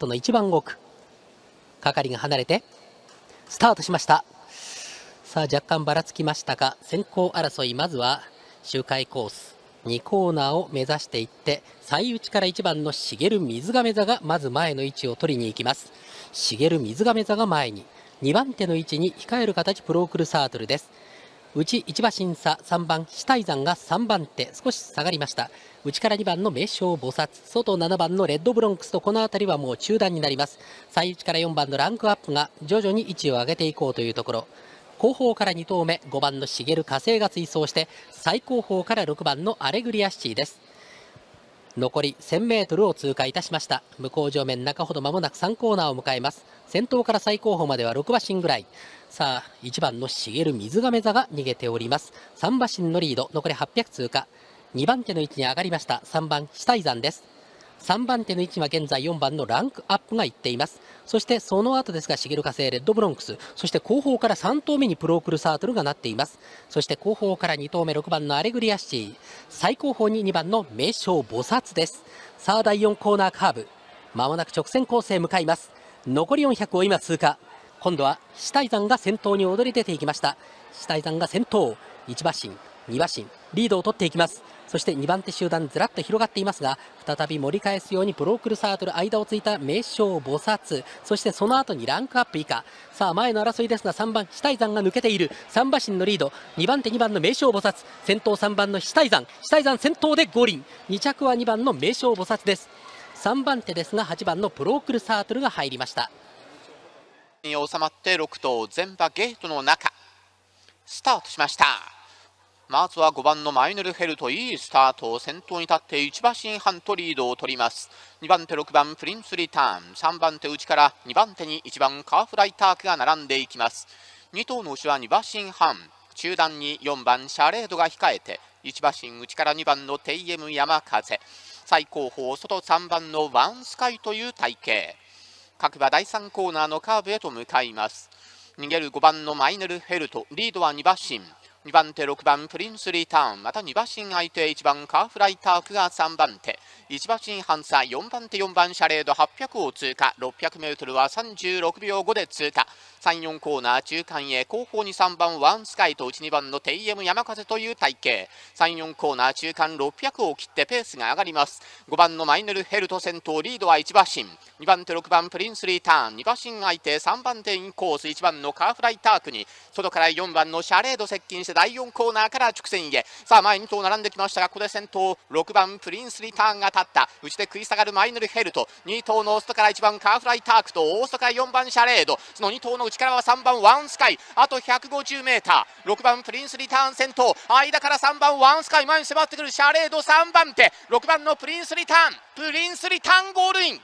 トの一番奥係が離れてスタートしましたさあ若干ばらつきましたが先行争いまずは周回コース2コーナーを目指していって最内から1番の茂水亀座がまず前の位置を取りに行きます茂水亀座が前に2番手の位置に控える形プロクルサートルです内1馬審査3番死体山が3番手少し下がりました内から2番の名将菩薩外7番のレッドブロンクスとこの辺りはもう中段になります最内から4番のランクアップが徐々に位置を上げていこうというところ後方から2投目5番の茂火星が追走して最後方から6番のアレグリアシティです残り 1000m を通過いたしました向こう上面中ほど間もなく3コーナーを迎えます先頭から最後方までは6馬身ぐらい。さあ、1番の茂水亀座が逃げております。3馬身のリード、残り800通過。2番手の位置に上がりました。3番、下井山です。3番手の位置は現在4番のランクアップがいっていますそしてその後ですが茂火星レッドブロンクスそして後方から3頭目にプロークルサートルがなっていますそして後方から2頭目6番のアレグリアシー最後方に2番の名将菩薩ですさあ第4コーナーカーブまもなく直線コースへ向かいます残り400を今通過今度は死体山が先頭に躍り出ていきました死体山が先頭1馬身2馬身リードを取っていきますそして2番手集団ずらっと広がっていますが再び盛り返すようにブロークルサートル間をついた名将菩薩そしてその後にランクアップ以下さあ前の争いですが3番死体山が抜けている3馬身のリード2番手2番の名将菩薩先頭3番の死体山死体山先頭で五輪2着は2番の名将菩薩です3番手ですが8番のプロークルサートルが入りました収まって6頭全馬ゲートの中スタートしましたまずは5番のマイネルヘルといいスタート先頭に立って1馬身半とリードを取ります2番手6番プリンスリターン3番手内から2番手に1番カーフライタークが並んでいきます2頭の牛は2馬身半中段に4番シャレードが控えて1馬身内から2番のテイエム山風最高峰外3番のワンスカイという体型各馬第3コーナーのカーブへと向かいます逃げる5番のマイネル・ヘルトリードは2馬身2番手6番プリンスリーターンまた2馬身相手1番カーフライタークが3番手1馬身半差4番手4番シャレード800を通過 600m は36秒5で通過34コーナー中間へ後方に3番ワンスカイと内2番のテイエム山風という体型34コーナー中間600を切ってペースが上がります5番のマイネルヘルト先頭リードは1馬身2番手6番プリンスリーターン2馬身相手3番手インコース1番のカーフライタークに外から4番のシャレード接近しして第4コーナーから直線へさあ前2頭並んできましたがここで先頭6番プリンスリターンが立った内で食い下がるマイヌルヘルト2頭の外から1番カーフライタークと大外から4番シャレードその2頭の内からは3番ワンスカイあと 150m6 番プリンスリターン先頭間から3番ワンスカイ前に迫ってくるシャレード3番手6番のプリンスリターンプリンスリターンゴールイン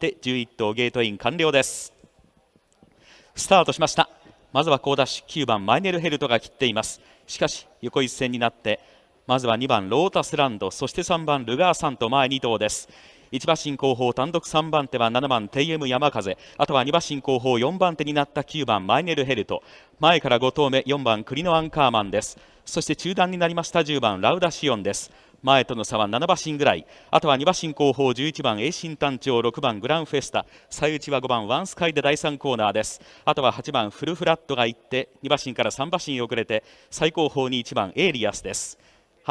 で11頭ゲートイン完了ですスタートしましたまずは好田ッ9番マイネルヘルトが切っていますしかし横一線になってまずは2番ロータスランドそして3番ルガーサンと前2頭です1馬身後方単独3番手は7番テイエム山風あとは2馬身後方4番手になった9番マイネルヘルト前から5投目4番クリノアンカーマンですそして中段になりました10番ラウダシオンです前との差は7馬身ぐらいあとは2馬身後方11番エイシン単調6番グランフェスタ最内は5番ワンスカイで第3コーナーですあとは8番フルフラットが行って2馬身から3馬身遅れて最後方に1番エイリアスです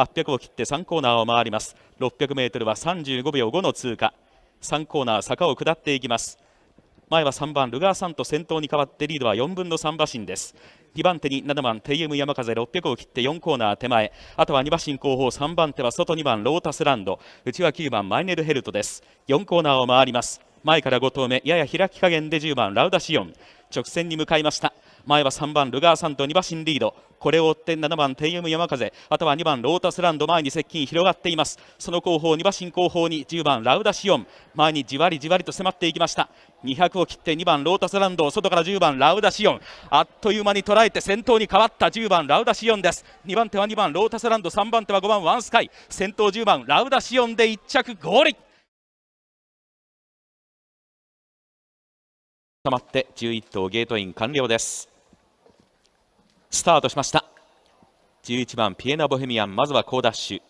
800を切って3コーナーを回ります 600m は35秒5の通過3コーナー坂を下っていきます前は3番ルガーサント先頭に代わってリードは4分の3馬身です2番手に7番テイエム山風600を切って4コーナー手前あとは2馬身後方3番手は外2番ロータスランド内は9番マイネルヘルトです4コーナーを回ります前から5投目やや開き加減で10番ラウダシオン直線に向かいました前は3番ルガーサンド2馬身リードこれを追って7番テイエム山風あとは2番ロータスランド前に接近広がっていますその後方2馬身後方に10番ラウダシオン前にじわりじわりと迫っていきました200を切って2番ロータスランド外から10番ラウダシオンあっという間に捉えて先頭に変わった10番ラウダシオンです2番手は2番ロータスランド3番手は5番ワンスカイ先頭10番ラウダシオンで1着ゴール捕まって11頭ゲートイン完了ですスタートしました11番ピエナ・ボヘミアンまずは好ダッシュ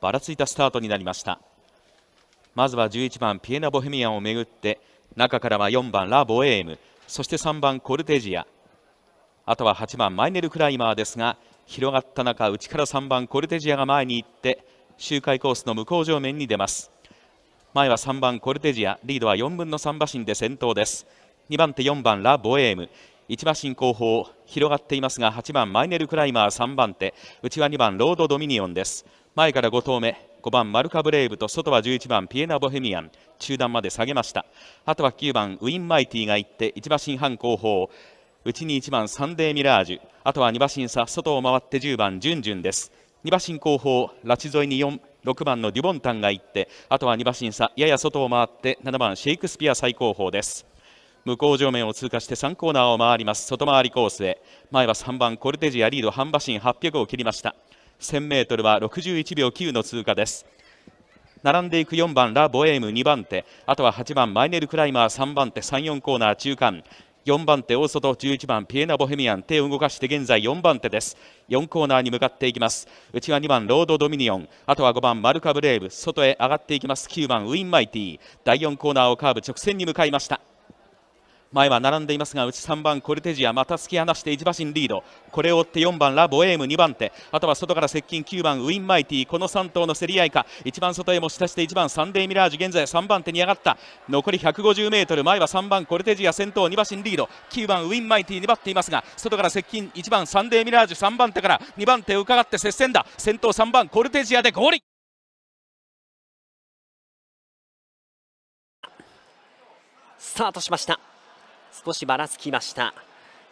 ばらついたスタートになりましたまずは11番ピエナ・ボヘミアンをめぐって中からは4番ラ・ボエームそして3番コルテジアあとは8番マイネル・クライマーですが広がった中内から3番コルテジアが前に行って周回コースの向こう上面に出ます前は3番コルテジアリードは4分の3馬身で先頭です2番手4番ラ・ボエーム1馬身後方広がっていますが8番マイネル・クライマー3番手内は2番ロード・ドミニオンです前から5投目5番マルカ・ブレイブと外は11番ピエナ・ボヘミアン中段まで下げましたあとは9番ウィン・マイティが行って1馬身半後方内に1番サンデー・ミラージュあとは2馬身差外を回って10番ジュンジュンです2馬身後方ラチ沿いに 4, 6番のデュボンタンが行ってあとは2馬身査やや外を回って7番シェイクスピア最高峰です向こう上面を通過して3コーナーを回ります外回りコースへ前は3番コルテジアリード半馬身800を切りました 1000m は61秒9の通過です並んでいく4番ラ・ボエーム2番手あとは8番マイネル・クライマー3番手34コーナー中間4番手大外11番ピエナ・ボヘミアン手を動かして現在4番手です4コーナーに向かっていきます内は2番ロード・ドミニオンあとは5番マルカ・ブレーブ外へ上がっていきます9番ウィン・マイティ第4コーナーをカーブ直線に向かいました前は並んでいますが内3番コルテジアまた突き放して1馬身リードこれを追って4番ラボエーム2番手あとは外から接近9番ウィンマイティこの3頭の競り合いか一番外へもち出して1番サンデーミラージュ現在3番手に上がった残り 150m 前は3番コルテジア先頭2馬身リード9番ウィンマイティ粘っていますが外から接近1番サンデーミラージュ3番手から2番手を伺って接戦だ先頭3番コルテジアで合理スタートしました少しばらつきました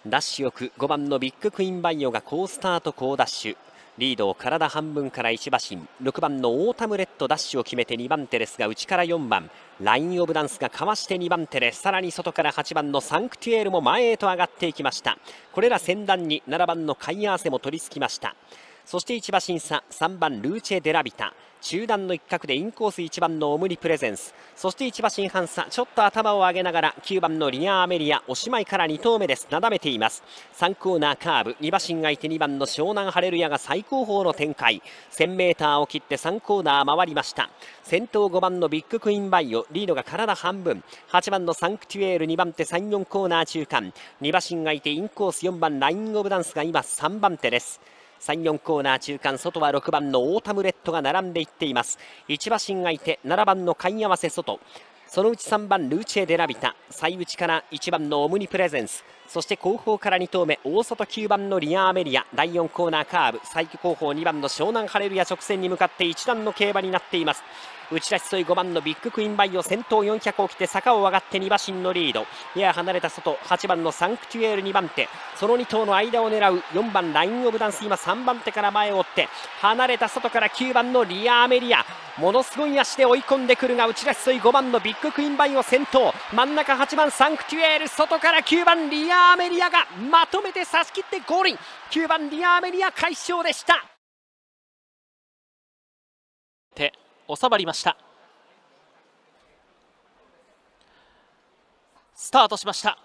ダッシュよく5番のビッグクイーンバイオが好スタート好ダッシュリードを体半分から1馬身6番のオータムレッドダッシュを決めて2番手ですが内から4番ラインオブダンスがかわして2番手でさらに外から8番のサンクテュエルも前へと上がっていきましたこれら先段に7番のカイアーセも取り付きましたそして1馬身差3番ルーチェ・デラビタ中段の一角でインコース1番のオムニプレゼンスそして1馬身半差ちょっと頭を上げながら9番のリアアメリアおしまいから2投目ですなだめています3コーナーカーブ2馬身相手2番の湘南ハレルヤが最高峰の展開 1000m を切って3コーナー回りました先頭5番のビッグクイーンバイオリードが体半分8番のサンクチュエール2番手34コーナー中間2馬身相手インコース4番ラインオブダンスが今3番手です3、4コーナー中間、外は6番のオータムレッドが並んでいっています。1馬身がいて、7番の貝合わせ外。そのうち3番ルーチェ・デラビタ最内から1番のオムニプレゼンスそして後方から2投目大外9番のリアアメリア第4コーナーカーブ最後、後方2番の湘南ハレルヤ直線に向かって一段の競馬になっています打ち出し沿い5番のビッグクイーンバイオ先頭400を切って坂を上がって2馬身のリードやや離れた外8番のサンクチュエール2番手その2頭の間を狙う4番ラインオブダンス今3番手から前を追って離れた外から9番のリアアメリアものすごい足で追い込んでくるが打ち出し沿い5番のビッグクイーンバイオ先頭真ん中8番サンクチュエール外から9番リアアーメリアがまとめて差し切ってゴールイン9番リアーメリア快勝でした手収まりましたスタートしました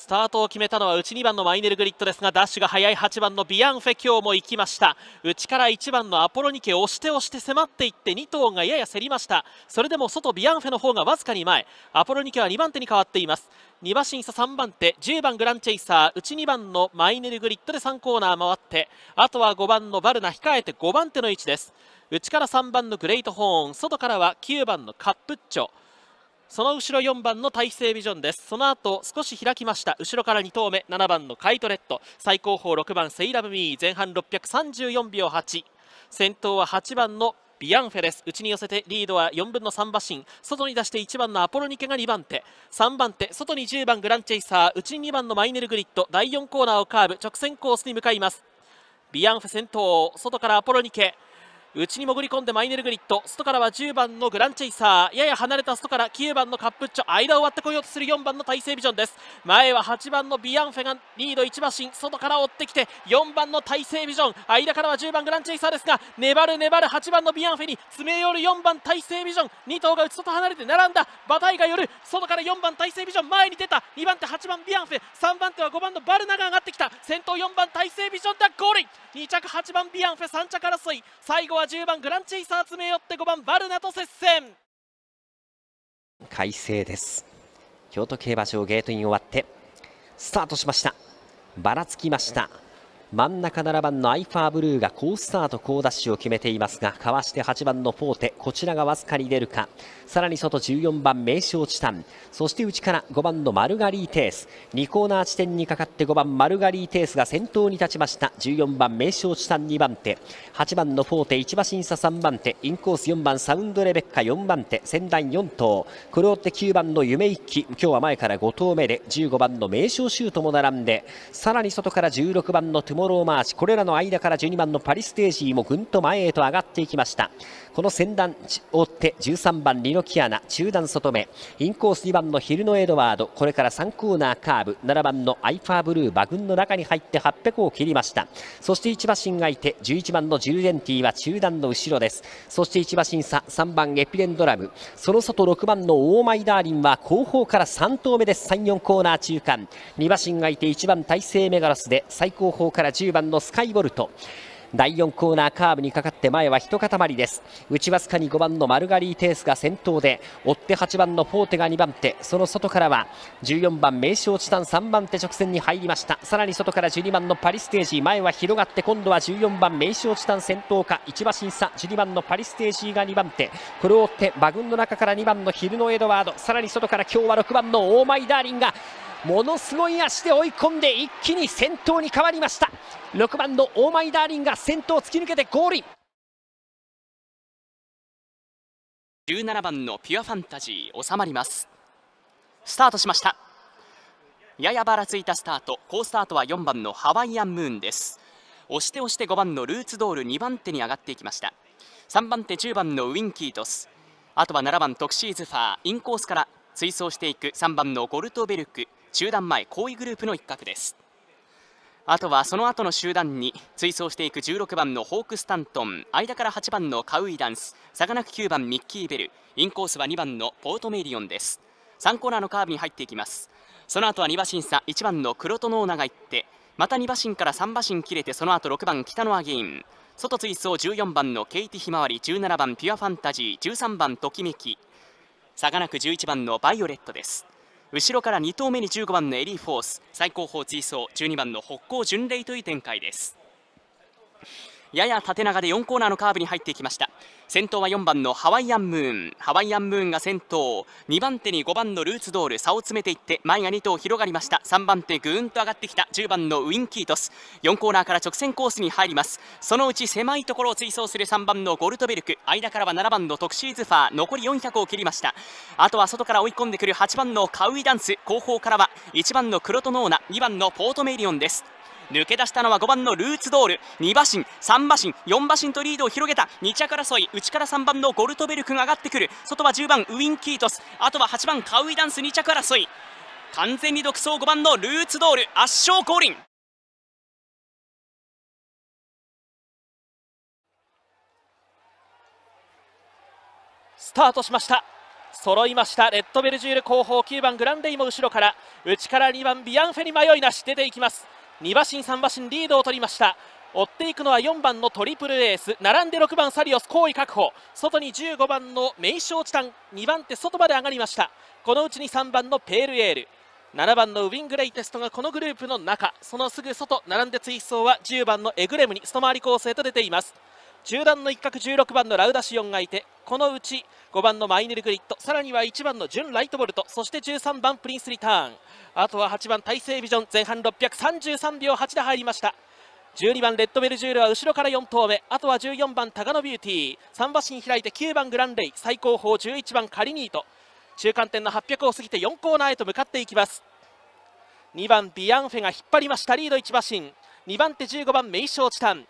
スタートを決めたのは内2番のマイネルグリッドですがダッシュが速い8番のビアンフェ今日も行きました内から1番のアポロニケ押して押して迫っていって2頭がやや競りましたそれでも外ビアンフェの方がわずかに前アポロニケは2番手に変わっています2馬身差3番手10番グランチェイサー内2番のマイネルグリッドで3コーナー回ってあとは5番のバルナ控えて5番手の位置です内から3番のグレートホーン外からは9番のカップッチョその後ろ4番の体勢ビジョンですその後少し開きました後ろから2投目7番のカイトレット最高峰6番セイラブミー前半634秒8先頭は8番のビアンフェです内に寄せてリードは4分の3馬身外に出して1番のアポロニケが2番手3番手外に10番グランチェイサー内に2番のマイネルグリッド第4コーナーをカーブ直線コースに向かいますビアンフェ先頭外からアポロニケ内に潜り込んでマイネルグリッド外からは10番のグランチェイサーやや離れた外から9番のカップッチョ間を割ってこようとする4番の体勢ビジョンです前は8番のビアンフェがリード1馬身外から追ってきて4番の体勢ビジョン間からは10番グランチェイサーですが粘る粘る8番のビアンフェに詰め寄る4番体勢ビジョン2頭が内外離れて並んだ馬体が寄る外から4番体勢ビジョン前に出た2番手8番ビアンフェ3番手は5番のバルナが上がってきた先頭4番体勢ビジョンだゴール2着8番ビアンフェ3着争い最後はは10番グランチェイサー詰め寄って5番バルナと接戦快晴です京都競馬場ゲートイン終わってスタートしましたばらつきました真ん中7番のアイファーブルーが好スタート好ダッシュを決めていますがかわして8番のフォーテこちらがわずかに出るかさらに外14番名勝チタンそして内から5番のマルガリーテース2コーナー地点にかかって5番マルガリーテースが先頭に立ちました14番名勝チタン2番手8番のフォーテ1馬審査3番手インコース4番サウンドレベッカ4番手先団4頭これを追って9番の夢一揆今日は前から5頭目で15番の名勝シュートも並んでさらに外から16番のトゥモモローマーこれらの間から12番のパリステージーもぐんと前へと上がっていきましたこの先段追って13番リノキアナ中段外目インコース2番のヒルノエドワードこれから3コーナーカーブ7番のアイファーブルー馬群の中に入って800を切りましたそして1馬身がいて11番のジュルデンティは中段の後ろですそして1馬身差3番エピレンドラムその外6番のオーマイダーリンは後方から3投目です34コーナー中間2馬身がいて1番大勢メガロスで最後方からから10番のスカイボルト第4コーナーカーブにかかって前は一塊です内わずかに5番のマルガリーテースが先頭で追って8番のフォーテが2番手その外からは14番名勝チタン3番手直線に入りましたさらに外から12番のパリステージ前は広がって今度は14番名勝チタン先頭か1馬審査12番のパリステージが2番手これを追って馬群の中から2番のヒルノエドワードさらに外から今日は6番のオーマイダーリンがものすごい足で追い込んで一気に先頭に変わりました6番のオーマイダーリンが先頭を突き抜けてゴール17番のピュアファンタジー収まりますスタートしましたややばらついたスタート好スタートは4番のハワイアンムーンです押して押して5番のルーツドール2番手に上がっていきました3番手10番のウィンキートスあとは7番トクシーズファーインコースから追走していく3番のゴルトベルク中団前後位グループの一角ですあとはその後の集団に追走していく16番のホーク・スタントン間から8番のカウイダンスさかなく9番ミッキー・ベルインコースは2番のポートメリオンです3コーナーのカーブに入っていきますその後は2馬身差1番の黒戸ノーナが行ってまた2馬身から3馬身切れてその後6番北野アゲイン外追走14番のケイティひまわり17番ピュアファンタジー13番ときめきさかなく11番のバイオレットです後ろから2頭目に15番のエリー・フォース最後方追走12番の北高巡礼という展開ですやや縦長で4コーナーのカーブに入っていきました先頭は4番のハワイアンムーンハワイアンムーンが先頭2番手に5番のルーツドール差を詰めていって前が2頭広がりました3番手ぐーんと上がってきた10番のウィンキートス4コーナーから直線コースに入りますそのうち狭いところを追走する3番のゴルトベルク間からは7番のトクシーズファー残り400を切りましたあとは外から追い込んでくる8番のカウイダンス後方からは1番のクロトノーナ2番のポートメイリオンです抜け出したのは5番のルーツドール2馬身3馬身4馬身とリードを広げた2着争い内から3番のゴルトベルクが上がってくる外は10番ウィン・キートスあとは8番カウイダンス2着争い完全に独走5番のルーツドール圧勝降臨スタートしました揃いましたレッドベルジュール後方9番グランデイも後ろから内から2番ビアンフェに迷いなし出ていきます2馬身3馬身リードを取りました追っていくのは4番のトリプルエース並んで6番サリオス好位確保外に15番のメイショチタン2番手外まで上がりましたこのうちに3番のペールエール7番のウィングレイテストがこのグループの中そのすぐ外並んで追走は10番のエグレムに外回り構成と出ています中段の一角16番のラウダシオンがいてこのうち5番のマイネルグリッドさらには1番のジュン・ライトボルトそして13番プリンス・リターンあとは8番大成ビジョン前半633秒8で入りました12番レッドベルジュールは後ろから4投目あとは14番タガノビューティー3馬身開いて9番グランレイ最高峰11番カリニート中間点の800を過ぎて4コーナーへと向かっていきます2番ビアンフェが引っ張りましたリード1馬身2番手15番メイショーチタン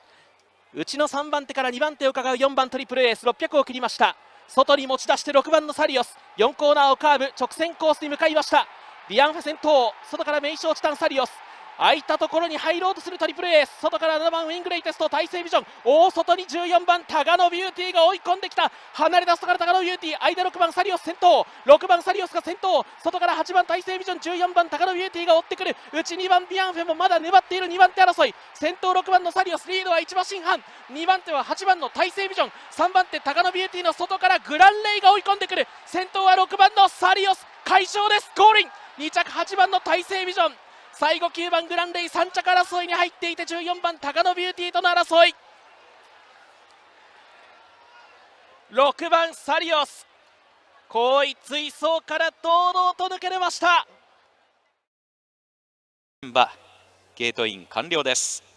うちの3番手から2番手を伺う4番トリプルエース600を切りました外に持ち出して6番のサリオス4コーナーをカーブ直線コースに向かいましたデアンファ先頭外から名称チタンサリオス空いたところに入ろうとするトリプルエース外から7番ウィングレイテスト体勢ビジョン大外に14番高野ビューティーが追い込んできた離れ出すとから高野ビューティー間6番サリオス先頭6番サリオスが先頭外から8番体勢ビジョン14番高野ビューティーが追ってくる内2番ビアンフェもまだ粘っている2番手争い先頭6番のサリオスリードは1馬身半2番手は8番の体勢ビジョン3番手高野ビューティーの外からグランレイが追い込んでくる先頭は6番のサリオス快勝ですゴールイン2着8番の体勢ビジョン最後9番グランデイ3着争いに入っていて14番高野ビューティーとの争い6番サリオス後位追走から堂々と抜けれましたゲートイン完了です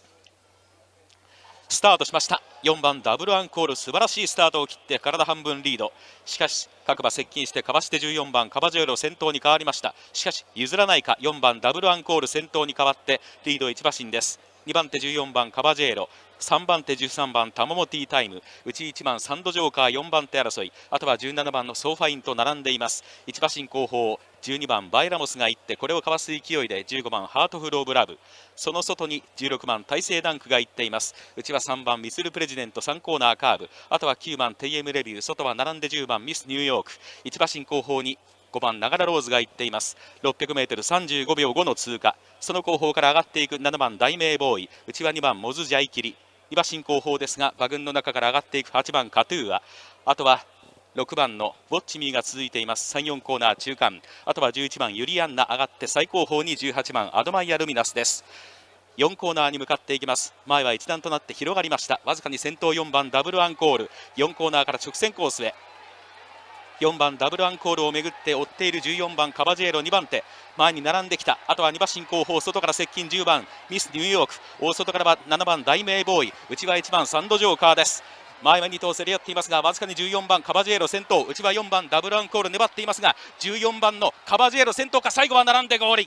スタートしました4番ダブルアンコール素晴らしいスタートを切って体半分リードしかし各馬接近してかわして14番カバジェエロ先頭に変わりましたしかし譲らないか4番ダブルアンコール先頭に変わってリード1馬身です2番手14番カバジェーロ3番手13番タモティタイム内1番サンドジョーカー4番手争いあとは17番のソーファインと並んでいます1馬身後方12番バイラモスが行ってこれをかわす勢いで15番ハートフローブラブその外に16番大勢ダンクが行っています内は3番ミスルプレジデント3コーナーカーブあとは9番 TM レビュー外は並んで10番ミスニューヨーク1馬身後方に5番長田ローズが行っています 600m35 秒5の通過その後方から上がっていく7番大名ボーイ内は2番モズジャイキリ今進行方ですが馬群の中から上がっていく8番カトゥーアあとは6番のウォッチミーが続いています34コーナー中間あとは11番ユリアンナ上がって最後方に18番アドマイアルミナスです4コーナーに向かっていきます前は一段となって広がりましたわずかに先頭4番ダブルアンコール4コーナーから直線コースへ4番ダブルアンコールをめぐって追っている14番カバジエロ2番手前に並んできたあとは2馬進行方外から接近10番ミスニューヨーク大外からは7番大名ボーイ内は1番サンドジョーカーです前は2頭競り合っていますがわずかに14番カバジエロ先頭内は4番ダブルアンコール粘っていますが14番のカバジエロ先頭か最後は並んでゴール